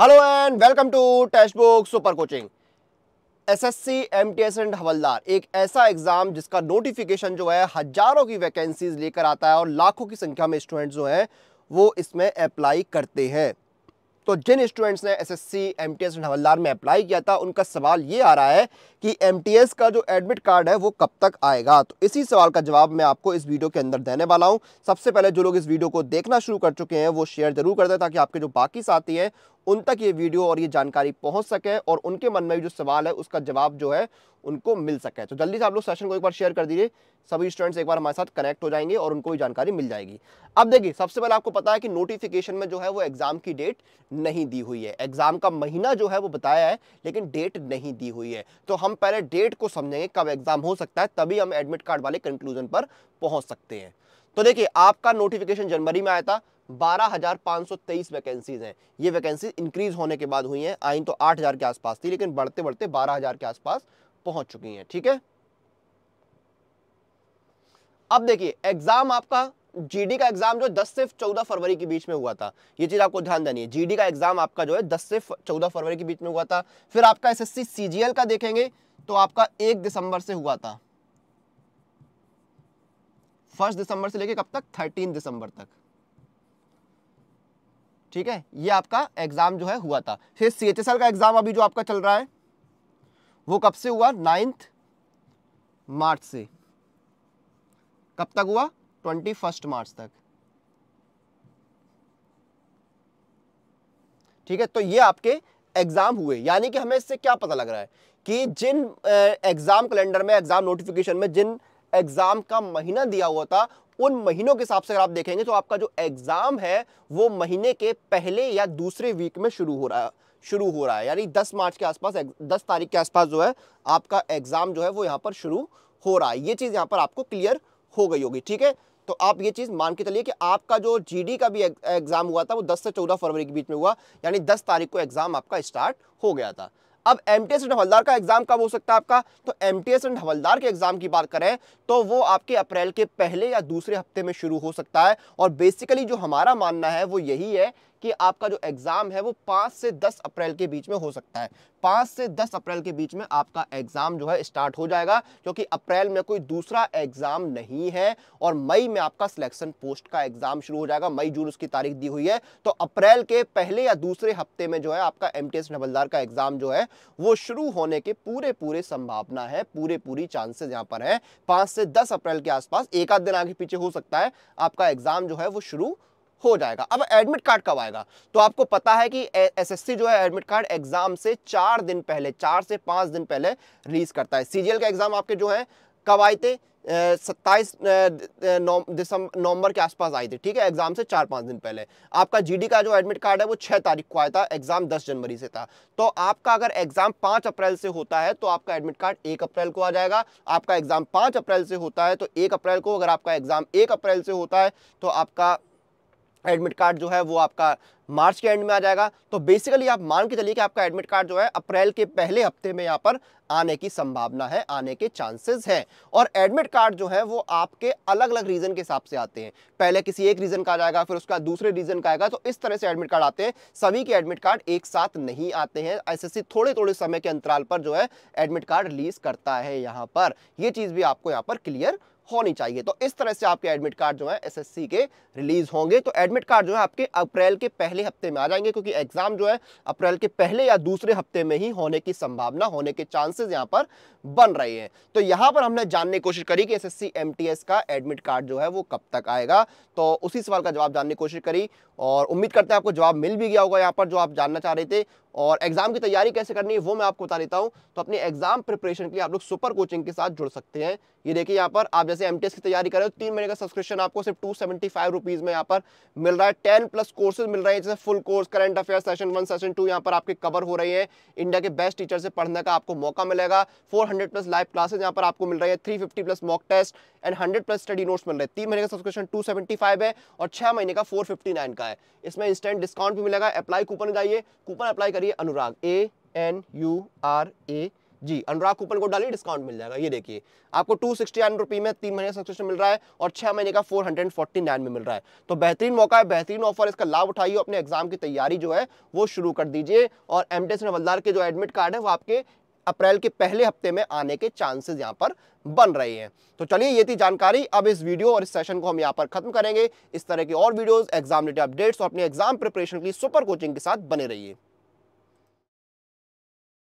hello and welcome to test book super coaching SSC MTS and हवलदार एक ऐसा exam जिसका नोटिफिकेशन जो है हज़ारों की वैकेंसीज लेकर आता है और लाखों की संख्या में स्टूडेंट्स जो हैं वो इसमें अप्लाई करते हैं तो जिन स्टूडेंट्स ने एसएससी एमटीएस एंड हवलदार में अप्लाई किया था उनका सवाल ये आ रहा है कि एम का जो एडमिट कार्ड है वो कब तक आएगा तो इसी सवाल का जवाब मैं आपको इस वीडियो के अंदर देने वाला हूँ सबसे पहले जो लोग इस वीडियो को देखना शुरू कर चुके हैं वो शेयर जरूर कर दें ताकि आपके जो बाकी साथी हैं उन तक ये वीडियो और ये जानकारी पहुंच सके और उनके मन में भी जो सवाल है उसका जवाब जो है उनको मिल सके तो जल्दी से आप लोग सेशन को एक बार शेयर कर दीजिए सभी स्टूडेंट्स एक बार हमारे साथ कनेक्ट हो जाएंगे और उनको भी जानकारी मिल जाएगी अब देखिए सबसे पहले आपको पता है कि नोटिफिकेशन में जो है वो एग्जाम की डेट नहीं दी हुई है एग्जाम का महीना जो है वो बताया है लेकिन डेट नहीं दी हुई है तो हम पहले डेट को समझेंगे कब एग्जाम हो सकता है तभी हम एडमिट कार्ड वाले कंक्लूजन पर पहुंच सकते हैं तो देखिए आपका नोटिफिकेशन जनवरी में आया था 12,523 वैकेंसीज हैं ये वैकेंसी इंक्रीज होने के बाद हुई हैं आई तो 8,000 के आसपास थी लेकिन बढ़ते बढ़ते 12,000 के आसपास पहुंच चुकी हैं ठीक है अब देखिए एग्जाम आपका जीडी का एग्जाम जो 10 से 14 फरवरी के बीच में हुआ था ये चीज आपको ध्यान देनी है जीडी का एग्जाम आपका जो है दस से चौदह फरवरी के बीच में हुआ था फिर आपका एस एस का देखेंगे तो आपका एक दिसंबर से हुआ था फर्स्ट दिसंबर से लेके कब तक थर्टीन दिसंबर तक ठीक है ये आपका एग्ज़ाम जो है हुआ था फिर सी एच एस एल का एग्ज़ाम अभी जो आपका चल रहा है वो कब से हुआ नाइन्थ मार्च से कब तक हुआ ट्वेंटी फर्स्ट मार्च तक ठीक है तो ये आपके एग्ज़ाम हुए यानी कि हमें इससे क्या पता लग रहा है कि जिन एग्ज़ाम कैलेंडर में एग्ज़ाम नोटिफिकेशन में जिन एग्ज़ाम का महीना दिया हुआ था उन महीनों के हिसाब से अगर आप देखेंगे तो आपका जो एग्ज़ाम है वो महीने के पहले या दूसरे वीक में शुरू हो रहा है शुरू हो रहा है यानी 10 मार्च के आसपास 10 तारीख के आसपास जो है आपका एग्ज़ाम जो है वो यहाँ पर शुरू हो रहा है ये चीज़ यहाँ पर आपको क्लियर हो गई होगी ठीक है तो आप ये चीज़ मान के चलिए कि आपका जो जीडी का भी एग्ज़ाम हुआ था वो 10 से 14 फरवरी के बीच में हुआ यानी 10 तारीख को एग्ज़ाम आपका स्टार्ट हो गया था अब एम एंड हवलदार का एग्जाम कब हो सकता है आपका तो एम एंड हवलदार के एग्जाम की बात करें तो वो आपके अप्रैल के पहले या दूसरे हफ्ते में शुरू हो सकता है और बेसिकली जो हमारा मानना है वो यही है कि आपका जो एग्ज़ाम है वो पांच से दस अप्रैल के बीच में हो सकता है पांच से दस अप्रैल के बीच में आपका एग्ज़ाम जो है स्टार्ट हो जाएगा क्योंकि अप्रैल में कोई दूसरा एग्ज़ाम नहीं है और मई में आपका सिलेक्शन पोस्ट का एग्ज़ाम शुरू हो जाएगा मई जून उसकी तारीख दी हुई है तो अप्रैल के पहले या दूसरे हफ्ते में जो है आपका एम टी का एग्ज़ाम जो है वो शुरू होने के पूरे पूरे संभावना है पूरे पूरी चांसेस यहाँ पर है पांच से दस अप्रैल के आसपास एक आध दिन आगे पीछे हो सकता है आपका एग्ज़ाम जो है वो शुरू हो जाएगा अब एडमिट कार्ड कब आएगा तो आपको पता है कि एसएससी जो है एडमिट कार्ड एग्जाम से चार दिन पहले चार से पाँच दिन पहले रिलीज करता है सीजीएल का एग्जाम आपके जो है कब आए थे सत्ताईस नवंबर के आसपास आई थी ठीक है एग्जाम से चार पाँच दिन पहले आपका जीडी का जो एडमिट कार्ड है वो छः तारीख को आया था एग्जाम दस जनवरी से था तो आपका अगर एग्जाम पाँच अप्रैल से होता है तो आपका एडमिट कार्ड एक अप्रैल को आ जाएगा आपका एग्जाम पाँच अप्रैल से होता है तो एक अप्रैल को अगर आपका एग्जाम एक अप्रैल से होता है तो आपका एडमिट कार्ड जो है वो आपका मार्च के एंड में आ जाएगा तो बेसिकली आप मान के चलिए कि आपका एडमिट कार्ड जो है अप्रैल के पहले हफ्ते में यहाँ पर आने की संभावना है आने के चांसेस हैं और एडमिट कार्ड जो है वो आपके अलग अलग रीज़न के हिसाब से आते हैं पहले किसी एक रीज़न का आ जाएगा फिर उसका दूसरे रीज़न का आएगा तो इस तरह से एडमिट कार्ड आते हैं सभी के एडमिट कार्ड एक साथ नहीं आते हैं एसएससी थोड़े थोड़े समय के अंतराल पर जो है एडमिट कार्ड रिलीज करता है यहाँ पर ये चीज़ भी आपको यहाँ पर क्लियर होनी चाहिए तो इस तरह से आपके एडमिट कार्ड जो है एसएससी के रिलीज होंगे तो एडमिट कार्ड जो है आपके अप्रैल के पहले हफ्ते में आ जाएंगे क्योंकि एग्जाम जो है अप्रैल के पहले या दूसरे हफ्ते में ही होने की संभावना होने के चांसेस यहाँ पर बन रहे हैं तो यहाँ पर हमने जानने की कोशिश करी कि एस एस का एडमिट कार्ड जो है वो कब तक आएगा तो उसी सवाल का जवाब जानने की कोशिश करी और उम्मीद करते हैं आपको जवाब मिल भी गया होगा यहाँ पर जो आप जानना चाह रहे थे और एग्ज़ाम की तैयारी कैसे करनी है वो मैं आपको बता देता हूँ तो अपने एग्ज़ाम प्रिपरेशन के लिए आप लोग सुपर कोचिंग के साथ जुड़ सकते हैं ये देखिए यहाँ पर आप जैसे एम की तैयारी कर रहे हो तीन महीने का सब्सक्रिप्शन आपको सिर्फ टू सेवेंटी फाइव रुपीज़ में यहाँ पर मिल रहा है टेन प्लस कोर्सेज मिल रहे हैं जैसे full course current affair session one session two यहाँ पर आपके कवर हो रहे हैं इंडिया के बेस्ट टीचर से पढ़ने का आपको मौका मिलेगा फोर प्लस लाइव क्लासेज यहाँ पर आपको मिल रही है three plus mock test and hundred plus study notes मिल रहे हैं तीन महीने का सब्सक्रिप्शन टू है और छह महीने का फोर का है इसमें इंस्टेंट डिस्काउंट भी मिलेगा अप्लाई कूपन जाइए कूपन अप्लाई करिए Anurag A N U R A G Anurag coupon को डाली डिस्काउंट मिल जाएगा ये देखिए आपको टू सिक्सटी नाइन रुपी में तीन महीने का सब्सक्रिप्शन मिल रहा है और छह महीने का फोर हंड्रेड फोर्टी नाइन में मिल रहा है तो बेहतरीन मौका है बेहतरीन ऑफर इसका लाभ उठाइए अपने एग्जाम की तैयारी जो है वो शुरू कर दीजिए और एम टी के जो एडमिट कार्ड है वो आपके अप्रैल के पहले हफ्ते में आने के चांसेस यहाँ पर बन रहे हैं तो चलिए ये थी जानकारी अब इस वीडियो और इस सेशन को हम यहाँ पर खत्म करेंगे इस तरह की और वीडियोस एग्जाम रिलेटेड अपडेट्स और अपने एग्जाम प्रिपरेशन के लिए सुपर कोचिंग के साथ बने रहिए